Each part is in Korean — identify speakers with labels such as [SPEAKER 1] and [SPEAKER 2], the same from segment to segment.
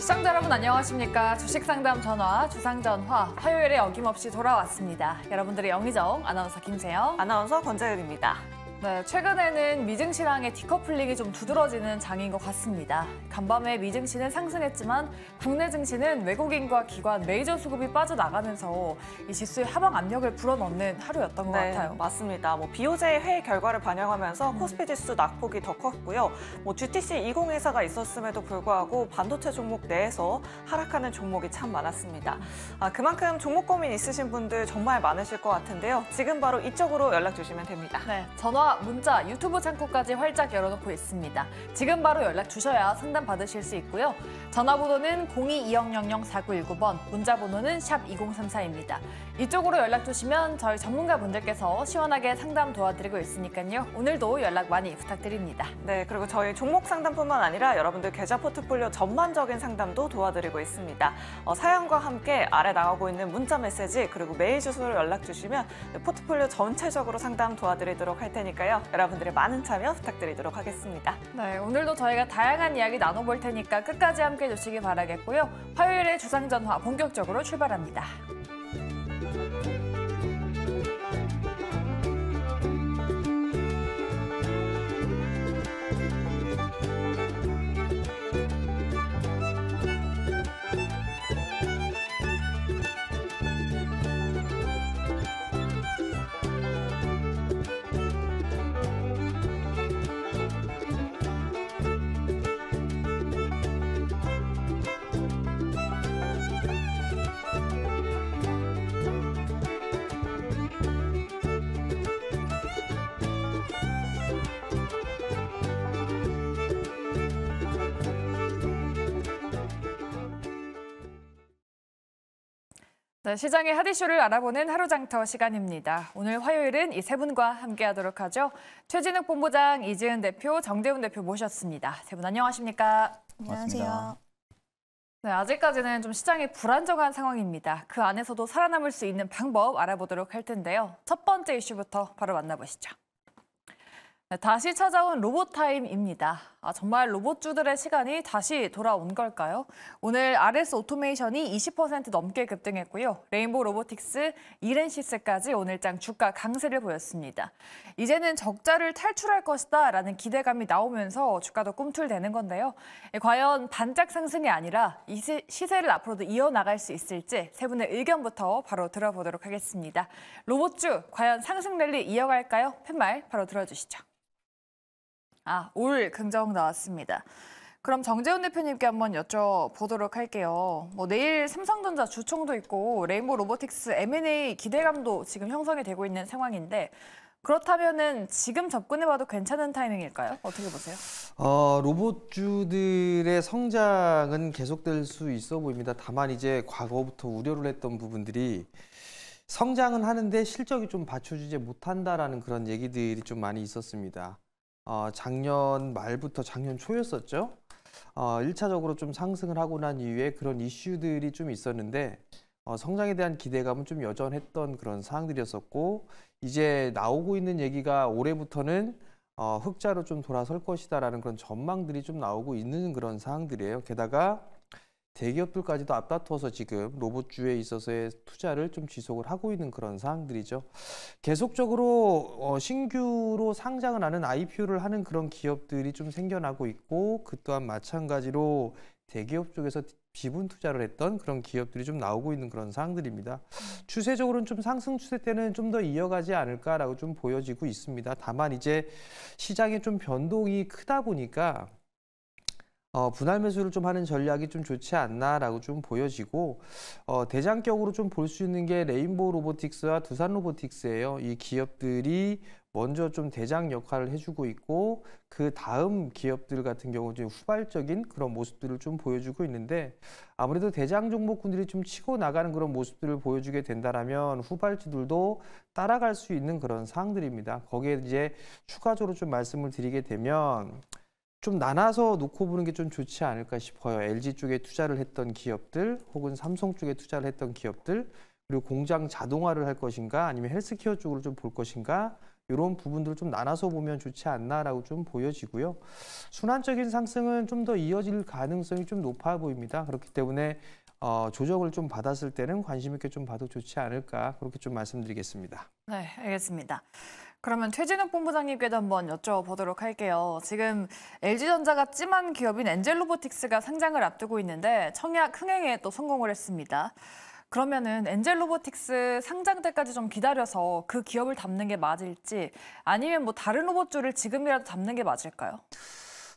[SPEAKER 1] 시청자 여러분 안녕하십니까. 주식상담 전화, 주상전화, 화요일에 어김없이 돌아왔습니다. 여러분들의 영의정 아나운서 김세영, 아나운서 권자윤입니다. 네, 최근에는 미증시랑의 디커플링이 좀 두드러지는 장인 것 같습니다. 간밤에 미증시는 상승했지만 국내 증시는 외국인과 기관 메이저 수급이 빠져나가면서 이 지수의 하방 압력을 불어넣는 하루였던
[SPEAKER 2] 것 네, 같아요. 맞습니다. 뭐 BOJ 회의 결과를 반영하면서 음. 코스피 지수 낙폭이 더 컸고요. 뭐 GTC 20 회사가 있었음에도 불구하고 반도체 종목 내에서 하락하는 종목이 참 많았습니다. 아, 그만큼 종목 고민 있으신 분들 정말 많으실 것 같은데요. 지금 바로 이쪽으로 연락 주시면 됩니다. 네, 전화 문자, 유튜브 창구까지 활짝 열어놓고 있습니다.
[SPEAKER 1] 지금 바로 연락 주셔야 상담 받으실 수 있고요. 전화번호는 02-2000-4919번, 문자번호는 샵2034입니다. 이쪽으로 연락 주시면 저희 전문가분들께서
[SPEAKER 2] 시원하게 상담 도와드리고 있으니까요. 오늘도 연락 많이 부탁드립니다. 네, 그리고 저희 종목 상담뿐만 아니라 여러분들 계좌 포트폴리오 전반적인 상담도 도와드리고 있습니다. 어, 사연과 함께 아래 나가고 있는 문자 메시지 그리고 메일 주소로 연락 주시면 포트폴리오 전체적으로 상담 도와드리도록 할 테니까 테니까요. 여러분들의 많은 참여 부탁드리도록 하겠습니다.
[SPEAKER 1] 네, 오늘도 저희가 다양한 이야기 나눠볼 테니까 끝까지 함께해 주시기 바라겠고요. 화요일에 주상전화 본격적으로 출발합니다. 네, 시장의 하디슈를 알아보는 하루장터 시간입니다. 오늘 화요일은 이 세 분과 함께하도록 하죠. 최진욱 본부장, 이지은 대표, 정대훈 대표 모셨습니다. 세 분 안녕하십니까? 안녕하세요. 네, 아직까지는 좀 시장이 불안정한 상황입니다. 그 안에서도 살아남을 수 있는 방법 알아보도록 할 텐데요. 첫 번째 이슈부터 바로 만나보시죠. 네, 다시 찾아온 로봇타임입니다. 아, 정말 로봇주들의 시간이 다시 돌아온 걸까요? 오늘 RS 오토메이션이 20% 넘게 급등했고요. 레인보우 로보틱스, 이렌시스까지 오늘장 주가 강세를 보였습니다. 이제는 적자를 탈출할 것이다 라는 기대감이 나오면서 주가도 꿈틀대는 건데요. 예, 과연 반짝 상승이 아니라 이 시세를 앞으로도 이어나갈 수 있을지 세 분의 의견부터 바로 들어보도록 하겠습니다. 로봇주, 과연 상승 랠리 이어갈까요? 팻말 바로 들어주시죠. 아, 올 긍정 나왔습니다. 그럼 정재훈 대표님께 한번 여쭤보도록 할게요. 뭐 내일 삼성전자 주총도 있고 레인보 우 로보틱스 M&A 기대감도 지금 형성이 되고 있는 상황인데 그렇다면은 지금 접근해봐도 괜찮은 타이밍일까요? 어떻게 보세요?
[SPEAKER 3] 어, 로봇주들의 성장은 계속될 수 있어 보입니다. 다만 이제 과거부터 우려를 했던 부분들이 성장은 하는데 실적이 좀 받쳐주지 못한다라는 그런 얘기들이 좀 많이 있었습니다. 어, 작년 말부터 작년 초였었죠. 어, 1차적으로 좀 상승을 하고 난 이후에 그런 이슈들이 좀 있었는데 어, 성장에 대한 기대감은 좀 여전했던 그런 사항들이었었고 이제 나오고 있는 얘기가 올해부터는 어, 흑자로 좀 돌아설 것이다라는 그런 전망들이 좀 나오고 있는 그런 사항들이에요. 게다가 대기업들까지도 앞다퉈서 지금 로봇주에 있어서의 투자를 좀 지속을 하고 있는 그런 사항들이죠 계속적으로 어, 신규로 상장을 하는 IPO를 하는 그런 기업들이 좀 생겨나고 있고 그 또한 마찬가지로 대기업 쪽에서 지분 투자를 했던 그런 기업들이 좀 나오고 있는 그런 사항들입니다 음. 추세적으로는 좀 상승 추세 때는 좀 더 이어가지 않을까라고 좀 보여지고 있습니다. 다만 이제 시장의 좀 변동이 크다 보니까 어, 분할 매수를 좀 하는 전략이 좀 좋지 않나라고 좀 보여지고 어, 대장격으로 좀 볼 수 있는 게 레인보우 로보틱스와 두산 로보틱스예요. 이 기업들이 먼저 좀 대장 역할을 해주고 있고 그 다음 기업들 같은 경우 좀 후발적인 그런 모습들을 좀 보여주고 있는데 아무래도 대장 종목군들이 좀 치고 나가는 그런 모습들을 보여주게 된다라면 후발주들도 따라갈 수 있는 그런 사항들입니다 거기에 이제 추가적으로 좀 말씀을 드리게 되면 좀 나눠서 놓고 보는 게 좀 좋지 않을까 싶어요. LG 쪽에 투자를 했던 기업들 혹은 삼성 쪽에 투자를 했던 기업들 그리고 공장 자동화를 할 것인가 아니면 헬스케어 쪽으로 좀 볼 것인가 이런 부분들을 좀 나눠서 보면 좋지 않나라고 좀 보여지고요. 순환적인 상승은 좀 더 이어질 가능성이 좀 높아 보입니다. 그렇기 때문에 어, 조정을 좀 받았을 때는 관심 있게 좀 봐도 좋지 않을까 그렇게 좀 말씀드리겠습니다.
[SPEAKER 1] 네, 알겠습니다. 그러면 최진욱 본부장님께도 한번 여쭤보도록 할게요. 지금 LG전자가 찜한 기업인 엔젤로보틱스가 상장을 앞두고 있는데 청약 흥행에 또 성공을 했습니다. 그러면은 엔젤로보틱스 상장 때까지 좀 기다려서 그 기업을 담는 게 맞을지 아니면 뭐 다른 로봇주를 지금이라도 담는 게 맞을까요?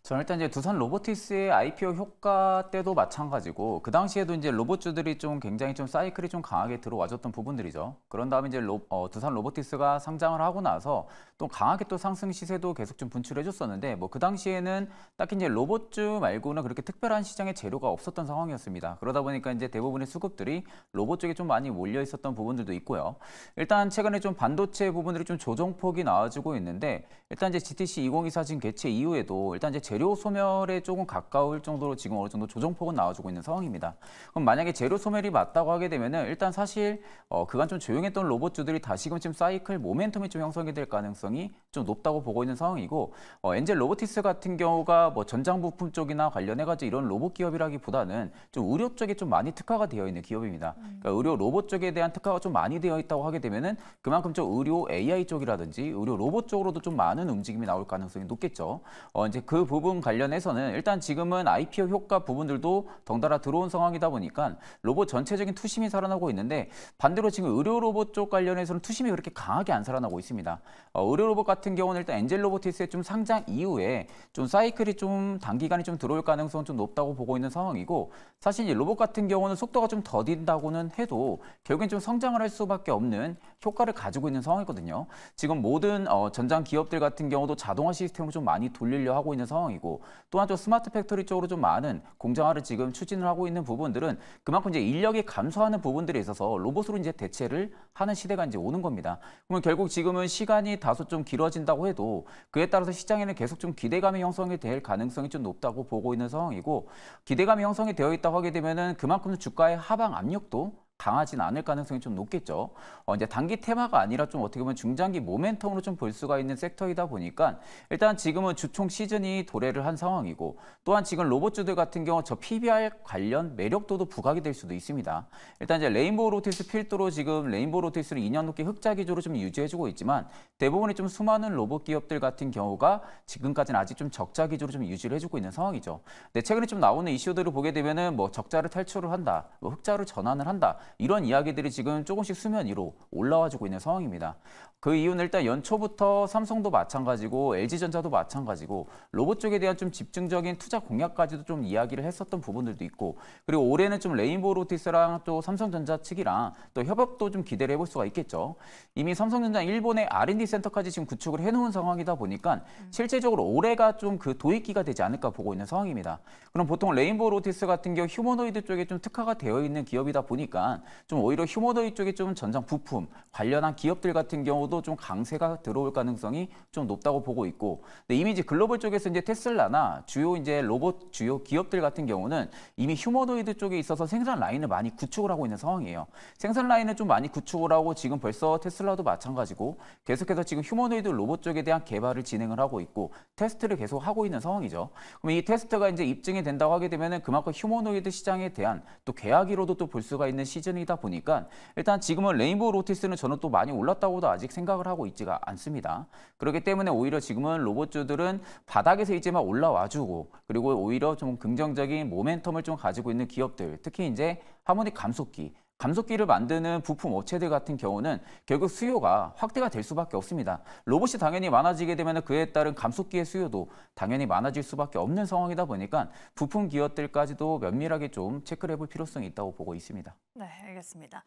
[SPEAKER 4] 저는 일단 이제 두산 로보티스의 IPO 효과 때도 마찬가지고 그 당시에도 이제 로봇주들이 좀 굉장히 좀 사이클이 좀 강하게 들어와줬던 부분들이죠. 그런 다음에 이제 로, 어, 두산 로보티스가 상장을 하고 나서 또 강하게 또 상승 시세도 계속 좀 분출해줬었는데 뭐 그 당시에는 딱히 이제 로봇주 말고는 그렇게 특별한 시장의 재료가 없었던 상황이었습니다. 그러다 보니까 이제 대부분의 수급들이 로봇 쪽에 좀 많이 몰려 있었던 부분들도 있고요. 일단 최근에 좀 반도체 부분들이 좀 조정폭이 나와지고 있는데 일단 이제 GTC 2024 지금 개최 이후에도 일단 이제 재료 소멸에 조금 가까울 정도로 지금 어느 정도 조정폭은 나와주고 있는 상황입니다. 그럼 만약에 재료 소멸이 맞다고 하게 되면 일단 사실 어, 그간 좀 조용했던 로봇주들이 다시금 지금 사이클 모멘텀이 좀 형성이 될 가능성이 좀 높다고 보고 있는 상황이고 어, 엔젤 로보티스 같은 경우가 뭐 전장 부품 쪽이나 관련해가지고 이런 로봇 기업이라기보다는 좀 의료 쪽에 좀 많이 특화가 되어 있는 기업입니다. 음. 그러니까 의료 로봇 쪽에 대한 특화가 좀 많이 되어 있다고 하게 되면 그만큼 좀 의료 AI 쪽이라든지 의료 로봇 쪽으로도 좀 많은 움직임이 나올 가능성이 높겠죠. 어, 이제 그 부분 부분 관련해서는 일단 지금은 IPO 효과 부분들도 덩달아 들어온 상황이다 보니까 로봇 전체적인 투심이 살아나고 있는데 반대로 지금 의료 로봇 쪽 관련해서는 투심이 그렇게 강하게 안 살아나고 있습니다. 어, 의료 로봇 같은 경우는 일단 엔젤 로보티스의 좀 상장 이후에 좀 사이클이 좀 단기간에 좀 들어올 가능성은 좀 높다고 보고 있는 상황이고 사실 이 로봇 같은 경우는 속도가 좀 더딘다고는 해도 결국엔 좀 성장을 할 수밖에 없는 효과를 가지고 있는 상황이거든요. 지금 모든 어, 전장 기업들 같은 경우도 자동화 시스템을좀 많이 돌리려 하고 있는 상황이 상황이고 또한 좀 스마트 팩토리 쪽으로 좀 많은 공정화를 지금 추진을 하고 있는 부분들은 그만큼 이제 인력이 감소하는 부분들에 있어서 로봇으로 이제 대체를 하는 시대가 이제 오는 겁니다. 그러면 결국 지금은 시간이 다소 좀 길어진다고 해도 그에 따라서 시장에는 계속 좀 기대감이 형성이 될 가능성이 좀 높다고 보고 있는 상황이고 기대감이 형성이 되어 있다고 하게 되면은 그만큼 주가의 하방 압력도 당하진 않을 가능성이 좀 높겠죠. 어, 이제 단기 테마가 아니라 좀 어떻게 보면 중장기 모멘텀으로 좀 볼 수가 있는 섹터이다 보니까 일단 지금은 주총 시즌이 도래를 한 상황이고 또한 지금 로봇주들 같은 경우 저 PBR 관련 매력도도 부각이 될 수도 있습니다. 일단 이제 레인보우 로티스 필두로 지금 레인보우 로티스를 2년 넘게 흑자 기조로 좀 유지해주고 있지만 대부분의 좀 수많은 로봇 기업들 같은 경우가 지금까지는 아직 좀 적자 기조로 좀 유지를 해주고 있는 상황이죠. 근데 최근에 좀 나오는 이슈들을 보게 되면은 뭐 적자를 탈출을 한다, 뭐 흑자로 전환을 한다 이런 이야기들이 지금 조금씩 수면 위로 올라와주고 있는 상황입니다. 그 이유는 일단 연초부터 삼성도 마찬가지고 LG전자도 마찬가지고 로봇 쪽에 대한 좀 집중적인 투자 공약까지도 좀 이야기를 했었던 부분들도 있고 그리고 올해는 좀 레인보우 로티스랑 또 삼성전자 측이랑 또 협업도 좀 기대를 해볼 수가 있겠죠. 이미 삼성전자 일본의 R&D 센터까지 지금 구축을 해놓은 상황이다 보니까 음. 실제적으로 올해가 좀 그 도입기가 되지 않을까 보고 있는 상황입니다. 그럼 보통 레인보우 로티스 같은 경우 휴머노이드 쪽에 좀 특화가 되어 있는 기업이다 보니까 있지만 좀 오히려 휴머더이 쪽이 좀 전장 부품 관련한 기업들 같은 경우도 좀 강세가 들어올 가능성이 좀 높다고 보고 있고 근데 이미 이제 글로벌 쪽에서 이제 테슬라나 주요 이제 로봇 주요 기업들 같은 경우는 이미 휴머더이드 쪽에 있어서 생산 라인을 많이 구축을 하고 있는 상황이에요. 생산 라인을 좀 많이 구축을 하고 지금 벌써 테슬라도 마찬가지고 계속해서 지금 휴머노이드 로봇 쪽에 대한 개발을 진행을 하고 있고 테스트를 계속 하고 있는 상황이죠. 그럼 이 테스트가 이제 입증이 된다고 하게 되면은 그만큼 휴머노이드 시장에 대한 또 계약이로도 또 볼 수가 있는 시장 시즌이다 보니까 일단 지금은 레인보우 로티스는 저는 또 많이 올랐다고도 아직 생각을 하고 있지가 않습니다. 그렇기 때문에 오히려 지금은 로봇주들은 바닥에서 이제 막 올라와주고 그리고 오히려 좀 긍정적인 모멘텀을 좀 가지고 있는 기업들 특히 이제 하모닉 감속기 감속기를 만드는 부품 업체들 같은 경우는 결국 수요가 확대가 될 수밖에 없습니다. 로봇이 당연히 많아지게 되면 그에 따른 감속기의 수요도 당연히 많아질 수밖에 없는 상황이다 보니까 부품 기업들까지도 면밀하게 좀 체크를 해볼 필요성이 있다고 보고 있습니다.
[SPEAKER 1] 네, 알겠습니다.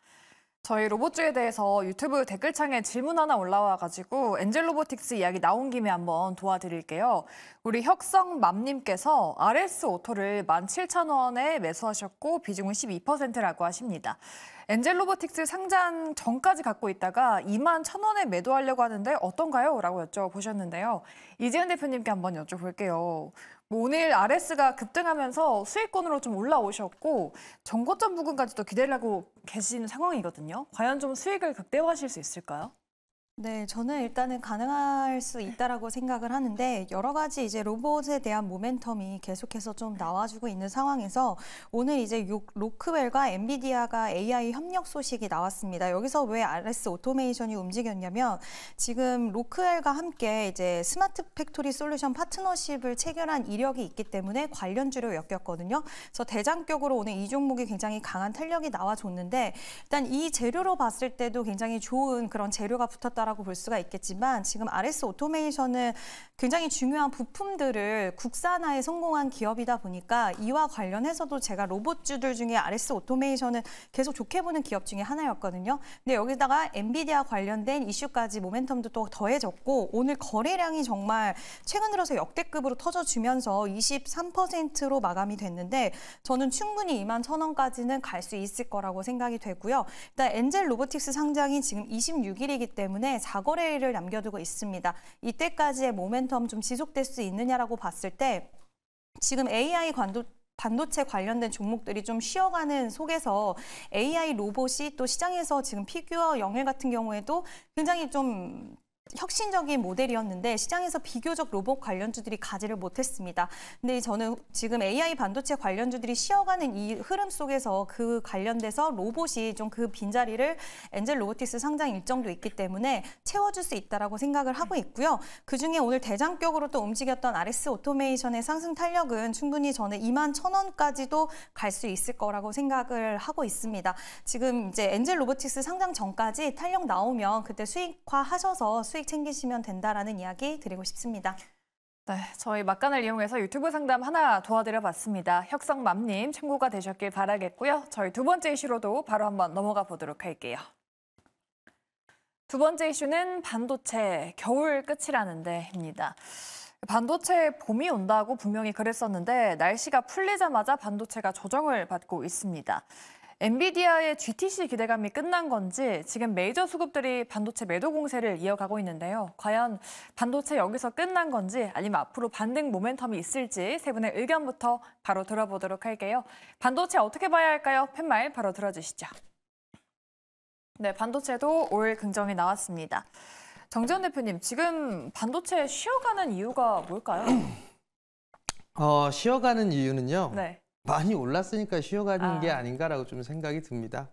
[SPEAKER 1] 저희 로봇주에 대해서 유튜브 댓글창에 질문 하나 올라와가지고 엔젤 로보틱스 이야기 나온 김에 한번 도와드릴게요. 우리 혁성맘님께서 RS 오토를 17,000원에 매수하셨고 비중은 12%라고 하십니다. 엔젤 로보틱스 상장 전까지 갖고 있다가 2 1,000원에 매도하려고 하는데 어떤가요? 라고 여쭤보셨는데요. 이재현 대표님께 한번 여쭤볼게요. 뭐 오늘 RS가 급등하면서 수익권으로 좀 올라오셨고 정고점 부근까지도 기대를 하고 계신 상황이거든요. 과연 좀 수익을 극대화하실 수 있을까요?
[SPEAKER 5] 네, 저는 일단은 가능할 수 있다라고 생각을 하는데 여러 가지 이제 로봇에 대한 모멘텀이 계속해서 좀 나와주고 있는 상황에서 오늘 이제 로크웰과 엔비디아가 AI 협력 소식이 나왔습니다. 여기서 왜 RS 오토메이션이 움직였냐면 지금 로크웰과 함께 이제 스마트 팩토리 솔루션 파트너십을 체결한 이력이 있기 때문에 관련주로 엮였거든요. 그래서 대장격으로 오늘 이 종목이 굉장히 강한 탄력이 나와줬는데 일단 이 재료로 봤을 때도 굉장히 좋은 그런 재료가 붙었다 있다라고 볼 수가 있겠지만 지금 RS 오토메이션은 굉장히 중요한 부품들을 국산화에 성공한 기업이다 보니까 이와 관련해서도 제가 로봇주들 중에 RS 오토메이션은 계속 좋게 보는 기업 중에 하나였거든요. 근데 여기다가 엔비디아 관련된 이슈까지 모멘텀도 또 더해졌고 오늘 거래량이 정말 최근 들어서 역대급으로 터져주면서 23%로 마감이 됐는데 저는 충분히 2만 1천 원까지는 갈 수 있을 거라고 생각이 되고요. 일단 엔젤 로보틱스 상장이 지금 26일이기 때문에 자거래일을 남겨두고 있습니다. 이때까지의 모멘텀 좀 지속될 수 있느냐라고 봤을 때 지금 AI 관도 반도체 관련된 종목들이 좀 쉬어가는 속에서 AI 로봇이 또 시장에서 지금 피규어 영일 같은 경우에도 굉장히 좀 혁신적인 모델이었는데 시장에서 비교적 로봇 관련주들이 가지를 못했습니다. 근데 저는 지금 AI 반도체 관련주들이 쉬어가는 이 흐름 속에서 그 관련돼서 로봇이 좀 그 빈자리를 엔젤 로보티스 상장 일정도 있기 때문에 채워줄 수 있다라고 생각을 하고 음. 있고요. 그중에 오늘 대장격으로 또 움직였던 RS 오토메이션의 상승 탄력은 충분히 저는 2만 1 0원까지도갈 수 있을 거라고 생각을 하고 있습니다. 지금 이제 엔젤 로보티스 상장 전까지 탄력 나오면 그때 수익화 하셔서 수익 수익 챙기시면 된다라는 이야기 드리고 싶습니다.
[SPEAKER 1] 네, 저희 막간을 이용해서 유튜브 상담 하나 도와드려 봤습니다. 혁성맘님 참고가 되셨길 바라겠고요. 저희 두 번째 이슈로도 바로 한번 넘어가 보도록 할게요. 두 번째 이슈는 반도체 겨울 끝이라는데입니다. 반도체 봄이 온다고 분명히 그랬었는데 날씨가 풀리자마자 반도체가 조정을 받고 있습니다. 엔비디아의 GTC 기대감이 끝난 건지 지금 메이저 수급들이 반도체 매도 공세를 이어가고 있는데요. 과연 반도체 여기서 끝난 건지 아니면 앞으로 반등 모멘텀이 있을지 세 분의 의견부터 바로 들어보도록 할게요. 반도체 어떻게 봐야 할까요? 팻말 바로 들어주시죠. 네, 반도체도 올 긍정이 나왔습니다. 정재현 대표님, 지금 반도체 쉬어가는 이유가 뭘까요?
[SPEAKER 3] 어, 쉬어가는 이유는요. 네. 많이 올랐으니까 쉬어가는 아. 게 아닌가라고 좀 생각이 듭니다.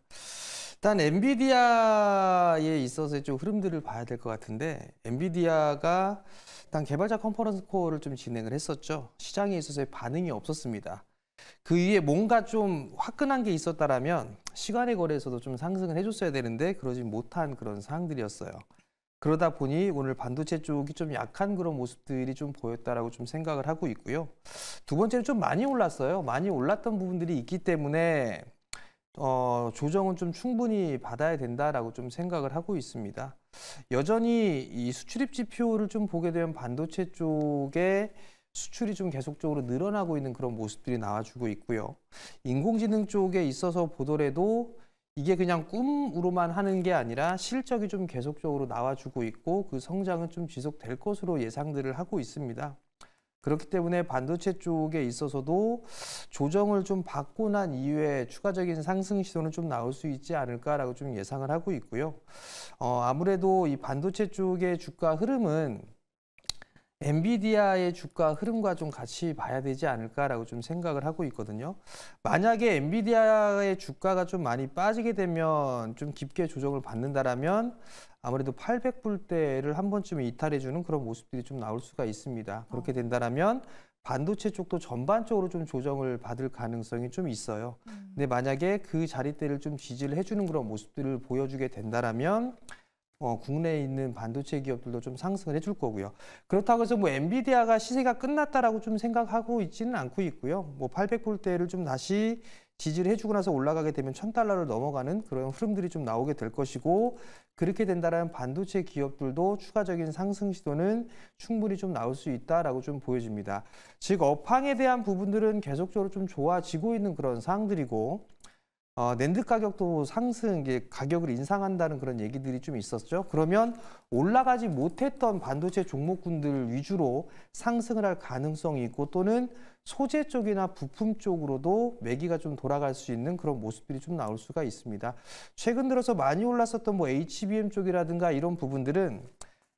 [SPEAKER 3] 일단 엔비디아에 있어서 좀 흐름들을 봐야 될 것 같은데 엔비디아가 일단 개발자 컨퍼런스 코어를 좀 진행을 했었죠. 시장에 있어서의 반응이 없었습니다. 그 위에 뭔가 좀 화끈한 게 있었다라면 시간의 거래에서도 좀 상승을 해줬어야 되는데 그러지 못한 그런 상황들이었어요. 그러다 보니 오늘 반도체 쪽이 좀 약한 그런 모습들이 좀 보였다라고 좀 생각을 하고 있고요. 두 번째는 좀 많이 올랐어요. 많이 올랐던 부분들이 있기 때문에 어, 조정은 좀 충분히 받아야 된다라고 좀 생각을 하고 있습니다. 여전히 이 수출입 지표를 좀 보게 되면 반도체 쪽에 수출이 좀 계속적으로 늘어나고 있는 그런 모습들이 나와주고 있고요. 인공지능 쪽에 있어서 보더라도 이게 그냥 꿈으로만 하는 게 아니라 실적이 좀 계속적으로 나와주고 있고 그 성장은 좀 지속될 것으로 예상들을 하고 있습니다. 그렇기 때문에 반도체 쪽에 있어서도 조정을 좀 받고 난 이후에 추가적인 상승 시도는 좀 나올 수 있지 않을까라고 좀 예상을 하고 있고요. 어, 아무래도 이 반도체 쪽의 주가 흐름은 엔비디아의 주가 흐름과 좀 같이 봐야 되지 않을까라고 좀 생각을 하고 있거든요. 만약에 엔비디아의 주가가 좀 많이 빠지게 되면 좀 깊게 조정을 받는다라면 아무래도 800불대를 한 번쯤 이탈해주는 그런 모습들이 좀 나올 수가 있습니다. 그렇게 어. 된다라면 반도체 쪽도 전반적으로 좀 조정을 받을 가능성이 좀 있어요. 음. 근데 만약에 그 자리대를 좀 지지를 해주는 그런 모습들을 보여주게 된다라면 어, 국내에 있는 반도체 기업들도 좀 상승을 해줄 거고요. 그렇다고 해서 뭐 엔비디아가 시세가 끝났다라고 좀 생각하고 있지는 않고 있고요. 뭐 800불대를 좀 다시 지지를 해주고 나서 올라가게 되면 1000달러를 넘어가는 그런 흐름들이 좀 나오게 될 것이고 그렇게 된다면 반도체 기업들도 추가적인 상승 시도는 충분히 좀 나올 수 있다라고 좀 보여집니다. 즉 업황에 대한 부분들은 계속적으로 좀 좋아지고 있는 그런 상황들이고 어, 랜드 가격도 상승, 이게 가격을 인상한다는 그런 얘기들이 좀 있었죠. 그러면 올라가지 못했던 반도체 종목군들 위주로 상승을 할 가능성이 있고 또는 소재 쪽이나 부품 쪽으로도 매기가 좀 돌아갈 수 있는 그런 모습들이 좀 나올 수가 있습니다. 최근 들어서 많이 올랐었던 뭐 HBM 쪽이라든가 이런 부분들은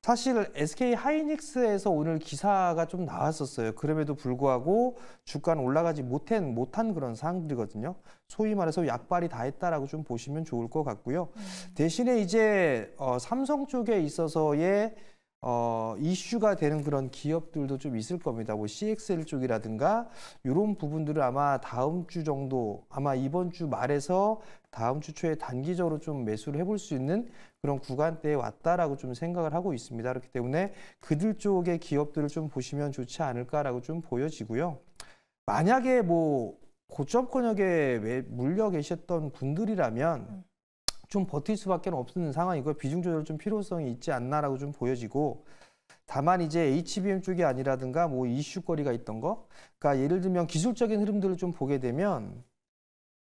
[SPEAKER 3] 사실 SK 하이닉스에서 오늘 기사가 좀 나왔었어요. 그럼에도 불구하고 주가는 올라가지 못한, 못한 그런 상황들이거든요. 소위 말해서 약발이 다 했다라고 좀 보시면 좋을 것 같고요. 음. 대신에 이제 어, 삼성 쪽에 있어서의 어, 이슈가 되는 그런 기업들도 좀 있을 겁니다. 뭐 CXL 쪽이라든가 이런 부분들을 아마 다음 주 정도 아마 이번 주 말에서 다음 주 초에 단기적으로 좀 매수를 해볼 수 있는 그런 구간대에 왔다라고 좀 생각을 하고 있습니다. 그렇기 때문에 그들 쪽의 기업들을 좀 보시면 좋지 않을까라고 좀 보여지고요. 만약에 뭐 고점권역에 물려 계셨던 분들이라면 음. 좀 버틸 수밖에 없는 상황이고 비중 조절 좀 필요성이 있지 않나라고 좀 보여지고 다만 이제 HBM 쪽이 아니라든가 뭐 이슈거리가 있던 거 그러니까 예를 들면 기술적인 흐름들을 좀 보게 되면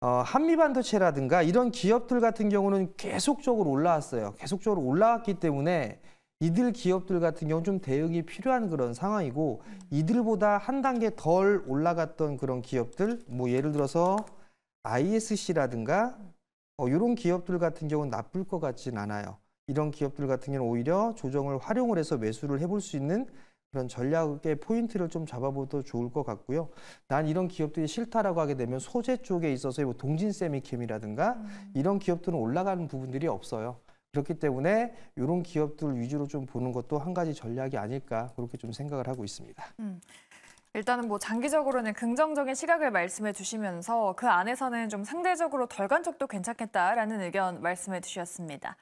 [SPEAKER 3] 어, 한미반도체라든가 이런 기업들 같은 경우는 계속적으로 올라왔어요. 계속적으로 올라왔기 때문에 이들 기업들 같은 경우 는좀 대응이 필요한 그런 상황이고 이들보다 한 단계 덜 올라갔던 그런 기업들 뭐 예를 들어서 ISC라든가 어, 이런 기업들 같은 경우는 나쁠 것 같진 않아요. 이런 기업들 같은 경우는 오히려 조정을 활용을 해서 매수를 해볼 수 있는 그런 전략의 포인트를 좀 잡아보도 좋을 것 같고요. 난 이런 기업들이 싫다라고 하게 되면 소재 쪽에 있어서 뭐 동진세미캠이라든가 음. 이런 기업들은 올라가는 부분들이 없어요. 그렇기 때문에 이런 기업들 위주로 좀 보는 것도 한 가지 전략이 아닐까 그렇게 좀 생각을 하고 있습니다.
[SPEAKER 1] 음. 일단은 뭐 장기적으로는 긍정적인 시각을 말씀해 주시면서 그 안에서는 좀 상대적으로 덜간 쪽도 괜찮겠다라는 의견 말씀해 주셨습니다.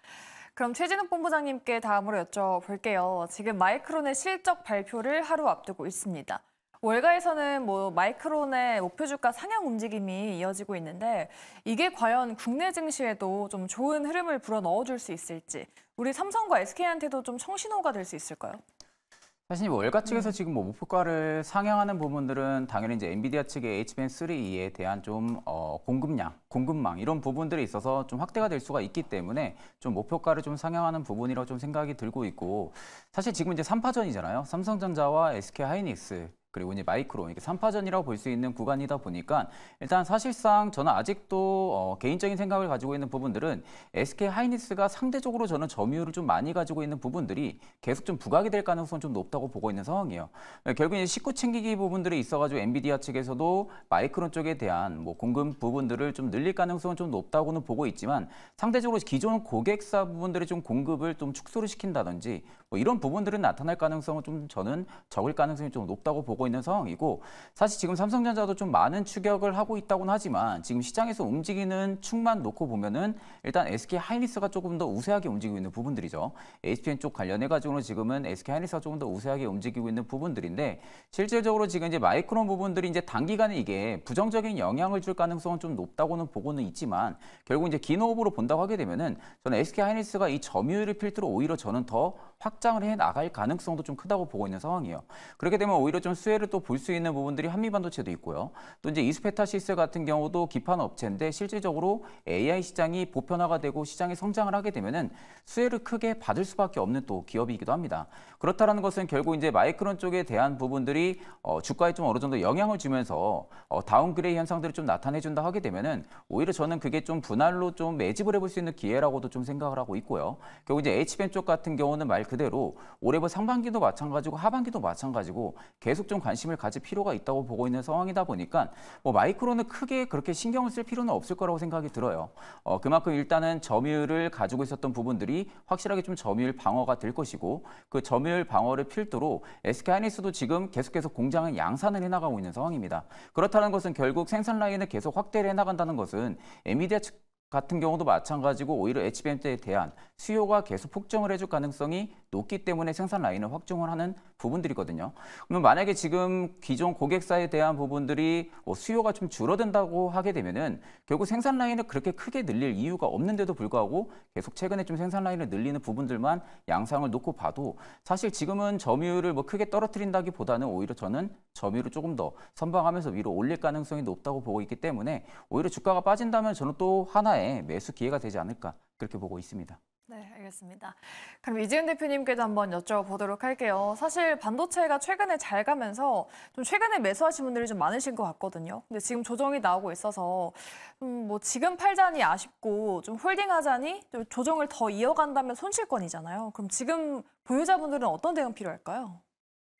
[SPEAKER 1] 그럼 최진욱 본부장님께 다음으로 여쭤볼게요. 지금 마이크론의 실적 발표를 하루 앞두고 있습니다. 월가에서는 뭐 마이크론의 목표 주가 상향 움직임이 이어지고 있는데 이게 과연 국내 증시에도 좀 좋은 흐름을 불어 넣어줄 수 있을지 우리 삼성과 SK한테도 좀 청신호가 될 수 있을까요?
[SPEAKER 4] 사실 월가 뭐 측에서 음. 지금 뭐 목표가를 상향하는 부분들은 당연히 이제 엔비디아 측의 HBM3E에 대한 좀 어, 공급량, 공급망 이런 부분들이 있어서 좀 확대가 될 수가 있기 때문에 좀 목표가를 좀 상향하는 부분이라고 좀 생각이 들고 있고 사실 지금 이제 삼파전이잖아요 삼성전자와 SK하이닉스 그리고 이제 마이크로 이게 렇 3파전이라고 볼 수 있는 구간이다 보니까 일단 사실상 저는 아직도 어, 개인적인 생각을 가지고 있는 부분들은 SK 하이닉스가 상대적으로 저는 점유율을 좀 많이 가지고 있는 부분들이 계속 좀 부각이 될 가능성은 좀 높다고 보고 있는 상황이에요. 네, 결국 이제 19 챙기기 부분들이 있어가지고 엔비디아 측에서도 마이크론 쪽에 대한 뭐 공급 부분들을 좀 늘릴 가능성은 좀 높다고는 보고 있지만 상대적으로 기존 고객사 부분들이 좀 공급을 좀 축소를 시킨다든지 뭐 이런 부분들은 나타날 가능성은 좀 저는 적을 가능성이 좀 높다고 보고 있는 상황이고 사실 지금 삼성전자도 좀 많은 추격을 하고 있다고는 하지만 지금 시장에서 움직이는 축만 놓고 보면은 일단 SK 하이닉스가 조금 더 우세하게 움직이고 있는 부분들이죠. HPN 쪽 관련해 가지고는 지금은 SK 하이닉스가 조금 더 우세하게 움직이고 있는 부분들인데 실질적으로 지금 이제 마이크론 부분들이 이제 단기간에 이게 부정적인 영향을 줄 가능성은 좀 높다고는 보고는 있지만 결국 이제 긴 호흡으로 본다고 하게 되면은 저는 SK 하이닉스가 이 점유율을 필두로 오히려 저는 더 확장을 해 나갈 가능성도 좀 크다고 보고 있는 상황이에요. 그렇게 되면 오히려 좀 수혜를 또 볼 수 있는 부분들이 한미반도체도 있고요. 또 이제 이스페타시스 같은 경우도 기판 업체인데 실질적으로 AI 시장이 보편화가 되고 시장이 성장을 하게 되면은 수혜를 크게 받을 수밖에 없는 또 기업이기도 합니다. 그렇다라는 것은 결국 이제 마이크론 쪽에 대한 부분들이 어, 주가에 좀 어느 정도 영향을 주면서 어, 다운그레이 현상들을 좀 나타내준다 하게 되면은 오히려 저는 그게 좀 분할로 좀 매집을 해볼 수 있는 기회라고도 좀 생각을 하고 있고요. 결국 이제 HBM 쪽 같은 경우는 말 그대로 그대로 올해부 상반기도 마찬가지고 하반기도 마찬가지고 계속 좀 관심을 가질 필요가 있다고 보고 있는 상황이다 보니까 뭐 마이크로는 크게 그렇게 신경을 쓸 필요는 없을 거라고 생각이 들어요. 어, 그만큼 일단은 점유율을 가지고 있었던 부분들이 확실하게 좀 점유율 방어가 될 것이고 그 점유율 방어를 필두로 SK하이닉스도 지금 계속해서 공장은 양산을 해나가고 있는 상황입니다. 그렇다는 것은 결국 생산 라인을 계속 확대를 해나간다는 것은 엔비디아 측 같은 경우도 마찬가지고 오히려 HBM 때에 대한 수요가 계속 폭증을 해줄 가능성이 높기 때문에 생산 라인을 확정을 하는 부분들이거든요. 그럼 만약에 지금 기존 고객사에 대한 부분들이 뭐 수요가 좀 줄어든다고 하게 되면은 결국 생산 라인을 그렇게 크게 늘릴 이유가 없는데도 불구하고 계속 최근에 좀 생산 라인을 늘리는 부분들만 양상을 놓고 봐도 사실 지금은 점유율을 뭐 크게 떨어뜨린다기보다는 오히려 저는 점유율을 조금 더 선방하면서 위로 올릴 가능성이 높다고 보고 있기 때문에 오히려 주가가 빠진다면 저는 또 하나의 매수 기회가 되지 않을까 그렇게 보고 있습니다.
[SPEAKER 1] 네, 알겠습니다. 그럼 이지은 대표님께도 한번 여쭤보도록 할게요. 사실 반도체가 최근에 잘 가면서 좀 최근에 매수하신 분들이 좀 많으신 것 같거든요. 근데 지금 조정이 나오고 있어서 음, 뭐 지금 팔자니 아쉽고 좀 홀딩하자니 좀 조정을 더 이어간다면 손실권이잖아요. 그럼 지금
[SPEAKER 5] 보유자분들은 어떤 대응 필요할까요?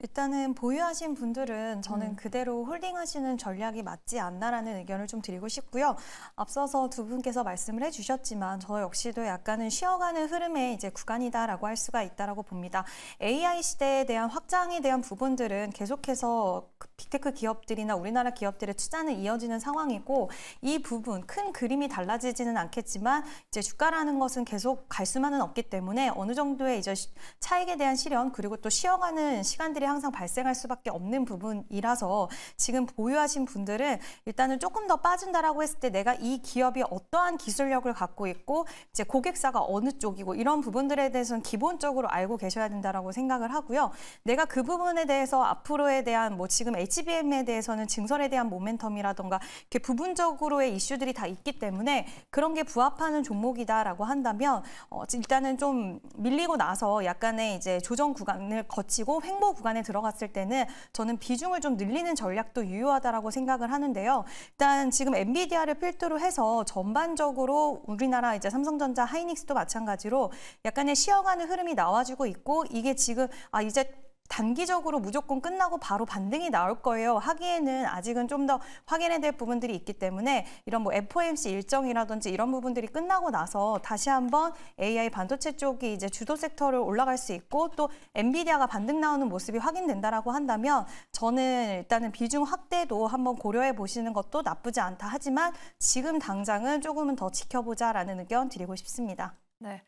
[SPEAKER 5] 일단은 보유하신 분들은 저는 음. 그대로 홀딩하시는 전략이 맞지 않나라는 의견을 좀 드리고 싶고요. 앞서서 두 분께서 말씀을 해주셨지만 저 역시도 약간은 쉬어가는 흐름의 이제 구간이다라고 할 수가 있다라고 봅니다. AI 시대에 대한 확장에 대한 부분들은 계속해서 그 빅테크 기업들이나 우리나라 기업들의 투자는 이어지는 상황이고 이 부분 큰 그림이 달라지지는 않겠지만 이제 주가라는 것은 계속 갈 수만은 없기 때문에 어느 정도의 이제 차익에 대한 실현 그리고 또 쉬어가는 시간들이 항상 발생할 수밖에 없는 부분이라서 지금 보유하신 분들은 일단은 조금 더 빠진다라고 했을 때 내가 이 기업이 어떠한 기술력을 갖고 있고 이제 고객사가 어느 쪽이고 이런 부분들에 대해서는 기본적으로 알고 계셔야 된다라고 생각을 하고요. 내가 그 부분에 대해서 앞으로에 대한 뭐 지금 HBM에 대해서는 증설에 대한 모멘텀이라던가 이렇게 부분적으로의 이슈들이 다 있기 때문에 그런 게 부합하는 종목이다라고 한다면 어, 일단은 좀 밀리고 나서 약간의 이제 조정 구간을 거치고 횡보 구간 안에 들어갔을 때는 저는 비중을 좀 늘리는 전략도 유효하다라고 생각을 하는데요. 일단 지금 엔비디아를 필두로 해서 전반적으로 우리나라 이제 삼성전자 하이닉스도 마찬가지로 약간의 쉬어가는 흐름이 나와주고 있고 이게 지금 아 이제 단기적으로 무조건 끝나고 바로 반등이 나올 거예요 하기에는 아직은 좀 더 확인해야 될 부분들이 있기 때문에 이런 뭐 FOMC 일정이라든지 이런 부분들이 끝나고 나서 다시 한번 AI 반도체 쪽이 이제 주도 섹터를 올라갈 수 있고 또 엔비디아가 반등 나오는 모습이 확인된다라고 한다면 저는 일단은 비중 확대도 한번 고려해 보시는 것도 나쁘지 않다 하지만 지금 당장은 조금은 더 지켜보자라는 의견 드리고 싶습니다.
[SPEAKER 1] 네.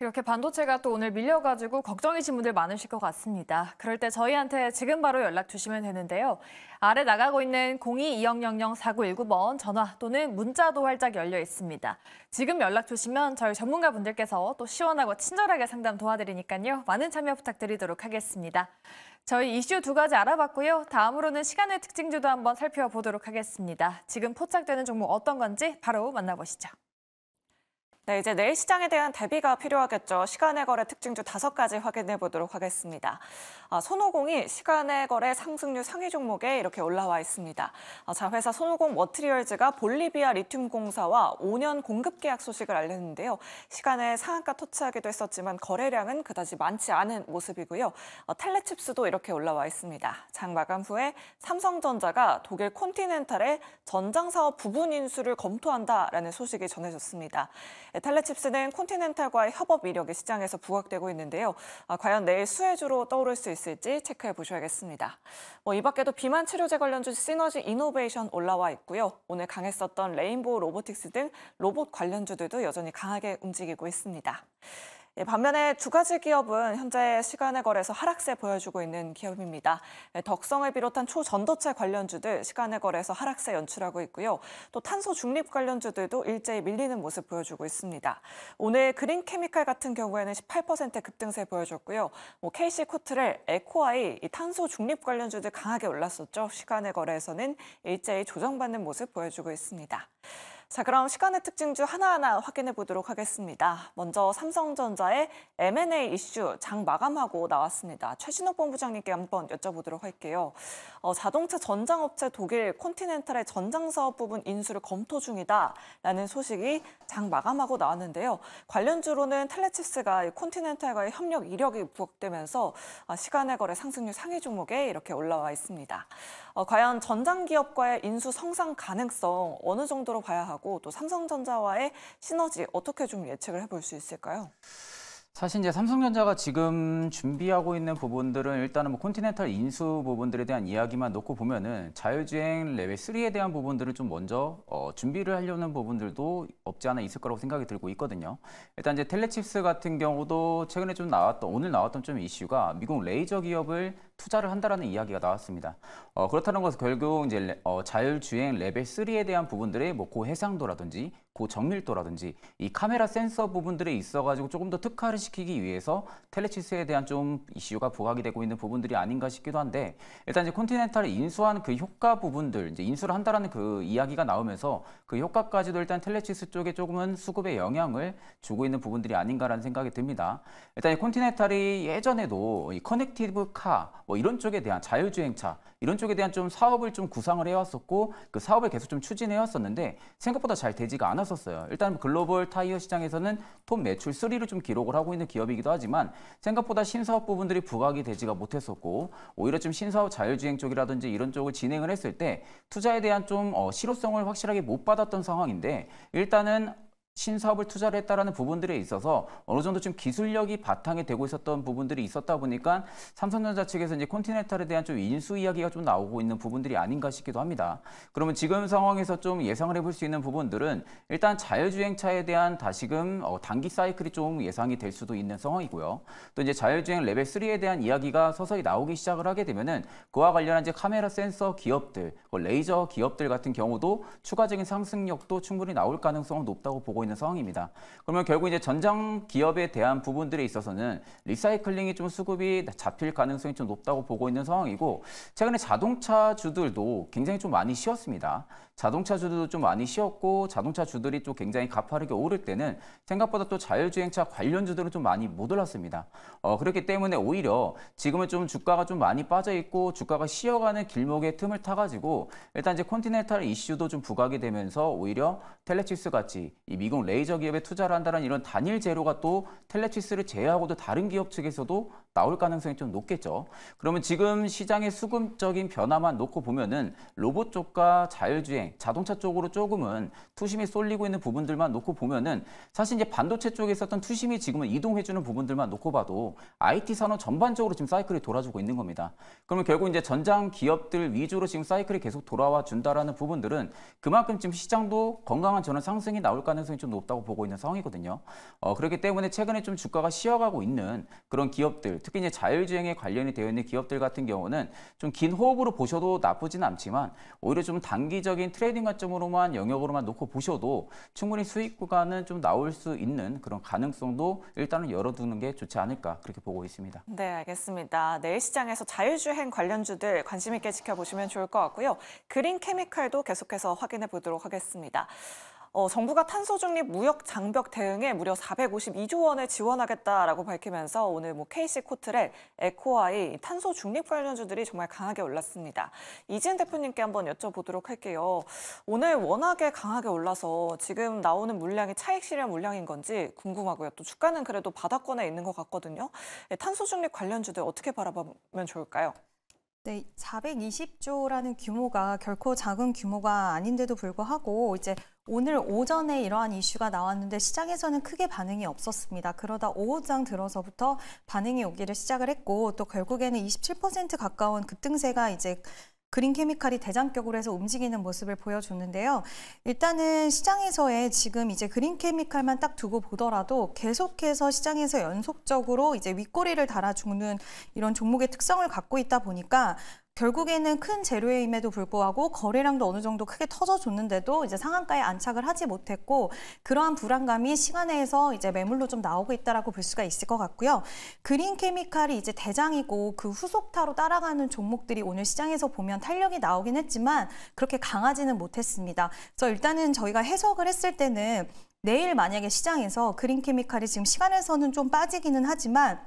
[SPEAKER 1] 이렇게 반도체가 또 오늘 밀려가지고 걱정이신 분들 많으실 것 같습니다. 그럴 때 저희한테 지금 바로 연락 주시면 되는데요. 아래 나가고 있는 02-2000-4919번 전화 또는 문자도 활짝 열려 있습니다. 지금 연락 주시면 저희 전문가분들께서 또 시원하고 친절하게 상담 도와드리니까요. 많은 참여 부탁드리도록 하겠습니다. 저희 이슈 두 가지 알아봤고요. 다음으로는 시간의 특징주도 한번 살펴보도록 하겠습니다. 지금 포착되는 종목 어떤 건지 바로 만나보시죠.
[SPEAKER 2] 네, 이제 내일 시장에 대한 대비가 필요하겠죠. 시간의 거래 특징주 다섯 가지 확인해 보도록 하겠습니다. 아, 손오공이 시간의 거래 상승률 상위 종목에 이렇게 올라와 있습니다. 아, 자회사 손오공 머트리얼즈가 볼리비아 리튬 공사와 5년 공급 계약 소식을 알렸는데요. 시간에 상한가 터치하기도 했었지만 거래량은 그다지 많지 않은 모습이고요. 아, 텔레칩스도 이렇게 올라와 있습니다. 장 마감 후에 삼성전자가 독일 콘티넨탈의 전장 사업 부분 인수를 검토한다라는 소식이 전해졌습니다. 네, 탈레칩스는 콘티넨탈과의 협업 이력이 시장에서 부각되고 있는데요. 아, 과연 내일 수혜주로 떠오를 수 있을지 체크해 보셔야겠습니다. 뭐이 밖에도 비만 치료제 관련 주 시너지 이노베이션 올라와 있고요. 오늘 강했었던 레인보우 로보틱스 등 로봇 관련주들도 여전히 강하게 움직이고 있습니다. 예, 반면에 두 가지 기업은 현재 시간의 거래에서 하락세 보여주고 있는 기업입니다. 예, 덕성을 비롯한 초전도체 관련주들 시간의 거래에서 하락세 연출하고 있고요. 또 탄소 중립 관련주들도 일제히 밀리는 모습 보여주고 있습니다. 오늘 그린케미칼 같은 경우에는 18% 급등세 보여줬고요. 뭐 KC 코트를 에코아이, 탄소 중립 관련주들 강하게 올랐었죠. 시간의 거래에서는 일제히 조정받는 모습 보여주고 있습니다. 자, 그럼 시간의 특징 중 하나하나 확인해 보도록 하겠습니다. 먼저 삼성전자의 M&A 이슈 장 마감하고 나왔습니다. 최신욱 본부장님께 한번 여쭤보도록 할게요. 어, 자동차 전장업체 독일 콘티넨탈의 전장사업 부분 인수를 검토 중이다라는 소식이 장 마감하고 나왔는데요. 관련주로는 텔레칩스가 콘티넨탈과의 협력 이력이 부각되면서 아, 시간의 거래 상승률 상위 종목에 이렇게 올라와 있습니다. 어, 과연 전장기업과의 인수 성상 가능성 어느 정도로 봐야 하고 또 삼성전자와의 시너지 어떻게 좀 예측을 해볼 수 있을까요?
[SPEAKER 4] 사실 이제 삼성전자가 지금 준비하고 있는 부분들은 일단은 뭐 콘티넨탈 인수 부분들에 대한 이야기만 놓고 보면은 자율주행 레벨 3에 대한 부분들을 좀 먼저 어, 준비를 하려는 부분들도 없지 않아 있을 거라고 생각이 들고 있거든요. 일단 이제 텔레칩스 같은 경우도 최근에 좀 나왔던 오늘 나왔던 좀 이슈가 미국 레이저 기업을 투자를 한다라는 이야기가 나왔습니다. 어, 그렇다는 것은 결국 이제 어, 자율주행 레벨 3에 대한 부분들의 뭐 고해상도라든지 정밀도라든지 이 카메라 센서 부분들에 있어가지고 조금 더 특화를 시키기 위해서 텔레치스에 대한 좀 이슈가 부각이 되고 있는 부분들이 아닌가 싶기도 한데 일단 이제 콘티넨탈을 인수한 그 효과 부분들 이제 인수를 한다라는 그 이야기가 나오면서 그 효과까지도 일단 텔레치스 쪽에 조금은 수급에 영향을 주고 있는 부분들이 아닌가라는 생각이 듭니다. 일단 이 콘티넨탈이 예전에도 이 커넥티브 카뭐 이런 쪽에 대한 자율주행차 이런 쪽에 대한 좀 사업을 좀 구상을 해왔었고 그 사업을 계속 좀 추진해왔었는데 생각보다 잘 되지가 않았. 뛰었어요 일단 글로벌 타이어 시장에서는 톱 매출 3를 좀 기록을 하고 있는 기업이기도 하지만 생각보다 신사업 부분들이 부각이 되지가 못했었고 오히려 좀 신사업 자율주행 쪽이라든지 이런 쪽을 진행을 했을 때 투자에 대한 좀 어, 실효성을 확실하게 못 받았던 상황인데 일단은 신사업을 투자를 했다라는 부분들에 있어서 어느 정도 좀 기술력이 바탕이 되고 있었던 부분들이 있었다 보니까 삼성전자 측에서 이제 콘티넨탈에 대한 좀 인수 이야기가 좀 나오고 있는 부분들이 아닌가 싶기도 합니다. 그러면 지금 상황에서 좀 예상을 해볼 수 있는 부분들은 일단 자율주행차에 대한 다시금 어, 단기 사이클이 좀 예상이 될 수도 있는 상황이고요. 또 이제 자율주행 레벨 3에 대한 이야기가 서서히 나오기 시작을 하게 되면은 그와 관련한 이제 카메라 센서 기업들, 뭐 레이저 기업들 같은 경우도 추가적인 상승력도 충분히 나올 가능성은 높다고 보고 있는. 있는 상황입니다. 그러면 결국 이제 전장 기업에 대한 부분들에 있어서는 리사이클링이 좀 수급이 잡힐 가능성이 좀 높다고 보고 있는 상황이고 최근에 자동차 주들도 굉장히 좀 많이 쉬었습니다. 자동차 주들도 좀 많이 쉬었고 자동차 주들이 좀 굉장히 가파르게 오를 때는 생각보다 또 자율주행차 관련 주들은 좀 많이 못 올랐습니다. 어, 그렇기 때문에 오히려 지금은 좀 주가가 좀 많이 빠져 있고 주가가 쉬어가는 길목에 틈을 타가지고 일단 이제 콘티넨탈 이슈도 좀 부각이 되면서 오히려 텔레치스 같이 이 미국 보통 레이저 기업에 투자를 한다는 이런 단일 재료가또 텔레치스를 제외하고도 다른 기업 측에서도 나올 가능성이 좀 높겠죠. 그러면 지금 시장의 수급적인 변화만 놓고 보면은 로봇 쪽과 자율주행, 자동차 쪽으로 조금은 투심이 쏠리고 있는 부분들만 놓고 보면은 사실 이제 반도체 쪽에 있었던 투심이 지금은 이동해주는 부분들만 놓고 봐도 IT 산업 전반적으로 지금 사이클이 돌아주고 있는 겁니다. 그러면 결국 이제 전장 기업들 위주로 지금 사이클이 계속 돌아와 준다라는 부분들은 그만큼 지금 시장도 건강한 저는 상승이 나올 가능성이 가능성이 좀 높다고 보고 있는 상황이거든요. 어, 그렇기 때문에 최근에 좀 주가가 쉬어가고 있는 그런 기업들, 특히 이제 자율주행에 관련이 되어 있는 기업들 같은 경우는 좀 긴 호흡으로 보셔도 나쁘진 않지만 오히려 좀 단기적인 트레이딩 관점으로만 영역으로만 놓고 보셔도 충분히 수익 구간은 좀 나올 수 있는 그런 가능성도 일단은 열어두는 게 좋지 않을까 그렇게 보고 있습니다.
[SPEAKER 2] 네, 알겠습니다. 내일 시장에서 자율주행 관련주들 관심 있게 지켜보시면 좋을 것 같고요. 그린 케미칼도 계속해서 확인해 보도록 하겠습니다. 어, 정부가 탄소 중립 무역 장벽 대응에 무려 452조 원을 지원하겠다라고 밝히면서 오늘 뭐 KC 코트렐, 에코아이 탄소 중립 관련주들이 정말 강하게 올랐습니다. 이진 대표님께 한번 여쭤보도록 할게요. 오늘 워낙에 강하게 올라서 지금 나오는 물량이 차익 실현 물량인 건지 궁금하고요. 또 주가는 그래도 바닥권에 있는 것 같거든요. 네, 탄소 중립 관련주들 어떻게 바라보면 좋을까요? 네, 420조라는 규모가
[SPEAKER 5] 결코 작은 규모가 아닌데도 불구하고 이제 오늘 오전에 이러한 이슈가 나왔는데 시장에서는 크게 반응이 없었습니다. 그러다 오후장 들어서부터 반응이 오기를 시작을 했고 또 결국에는 27% 가까운 급등세가 이제 그린 케미칼이 대장격으로 해서 움직이는 모습을 보여줬는데요. 일단은 시장에서의 지금 이제 그린 케미칼만 딱 두고 보더라도 계속해서 시장에서 연속적으로 이제 윗꼬리를 달아 죽는 이런 종목의 특성을 갖고 있다 보니까 결국에는 큰 재료임에도 불구하고 거래량도 어느 정도 크게 터져줬는데도 이제 상한가에 안착을 하지 못했고 그러한 불안감이 시간에서 이제 매물로 좀 나오고 있다라고 볼 수가 있을 것 같고요. 그린 케미칼이 이제 대장이고 그 후속타로 따라가는 종목들이 오늘 시장에서 보면 탄력이 나오긴 했지만 그렇게 강하지는 못했습니다. 그래서 일단은 저희가 해석을 했을 때는 내일 만약에 시장에서 그린 케미칼이 지금 시간에서는 좀 빠지기는 하지만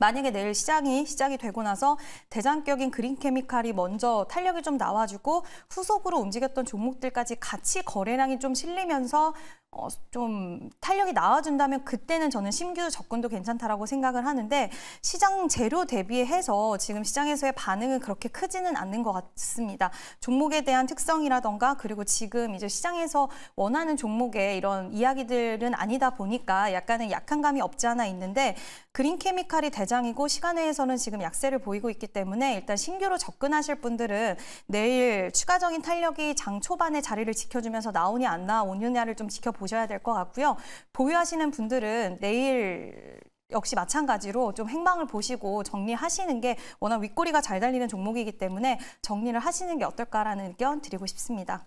[SPEAKER 5] 만약에 내일 시장이 시작이 되고 나서 대장격인 그린케미칼이 먼저 탄력이 좀 나와주고 후속으로 움직였던 종목들까지 같이 거래량이 좀 실리면서 어, 좀 탄력이 나와준다면 그때는 저는 신규 접근도 괜찮다라고 생각을 하는데 시장 재료 대비해서 지금 시장에서의 반응은 그렇게 크지는 않는 것 같습니다. 종목에 대한 특성이라던가 그리고 지금 이제 시장에서 원하는 종목의 이런 이야기들은 아니다 보니까 약간은 약한 감이 없지 않아 있는데 그린 케미칼이 대장이고 시간외에서는 지금 약세를 보이고 있기 때문에 일단 신규로 접근하실 분들은 내일 추가적인 탄력이 장 초반에 자리를 지켜주면서 나오냐 안 나오느냐를 좀 지켜보 보셔야 될 것 같고요. 보유하시는 분들은 내일 역시 마찬가지로 좀 행방을 보시고 정리하시는 게 워낙 윗꼬리가 잘 달리는 종목이기 때문에 정리를 하시는 게 어떨까라는 의견 드리고 싶습니다.